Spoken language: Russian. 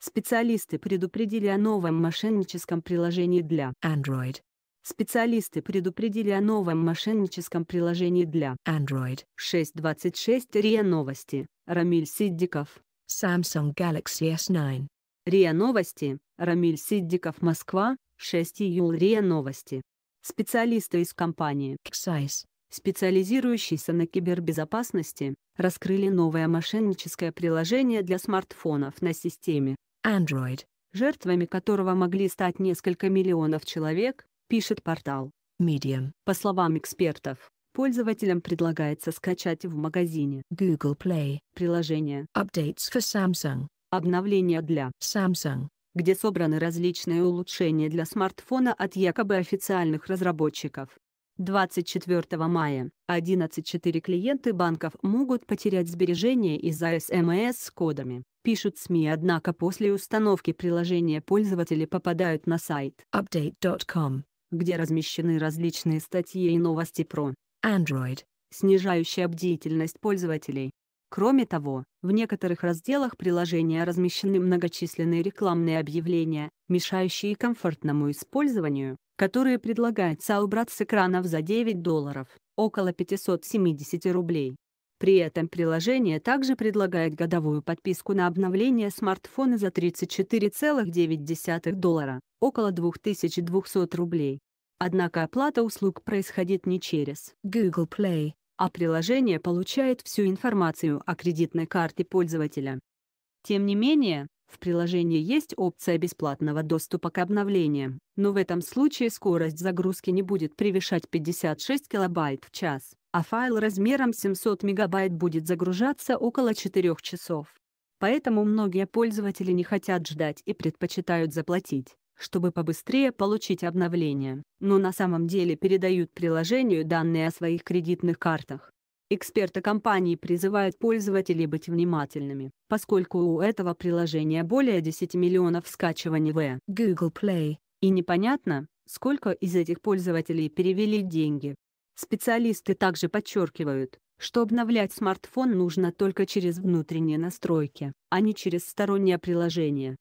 Специалисты предупредили о новом мошенническом приложении для Android. Специалисты предупредили о новом мошенническом приложении для Android. 626 РИА Новости. Рамиль Сиддиков. Samsung Galaxy S9. РИА Новости. Рамиль Сиддиков. Москва. 6 июля. РИА Новости. Специалисты из компании Xize, специализирующейся на кибербезопасности, раскрыли новое мошенническое приложение для смартфонов на системе Android, жертвами которого могли стать несколько миллионов человек, пишет портал. Medium. По словам экспертов, пользователям предлагается скачать в магазине Google Play приложение Updates for Samsung, обновления для Samsung, где собраны различные улучшения для смартфона от якобы официальных разработчиков. 24 мая 11.4 клиенты банков могут потерять сбережения из-за СМС с кодами, пишут СМИ, однако после установки приложения пользователи попадают на сайт update.com, где размещены различные статьи и новости про Android, снижающая бдительность пользователей. Кроме того, в некоторых разделах приложения размещены многочисленные рекламные объявления, мешающие комфортному использованию, которые предлагается убрать с экранов за 9 долларов, около 570 рублей. При этом приложение также предлагает годовую подписку на обновление смартфона за 34,9 доллара, около 2200 рублей. Однако оплата услуг происходит не через Google Play, а приложение получает всю информацию о кредитной карте пользователя. Тем не менее, в приложении есть опция бесплатного доступа к обновлениям, но в этом случае скорость загрузки не будет превышать 56 килобайт в час а файл размером 700 мегабайт будет загружаться около 4 часов. Поэтому многие пользователи не хотят ждать и предпочитают заплатить, чтобы побыстрее получить обновление, но на самом деле передают приложению данные о своих кредитных картах. Эксперты компании призывают пользователей быть внимательными, поскольку у этого приложения более 10 миллионов скачиваний в Google Play, и непонятно, сколько из этих пользователей перевели деньги. Специалисты также подчеркивают, что обновлять смартфон нужно только через внутренние настройки, а не через сторонние приложения.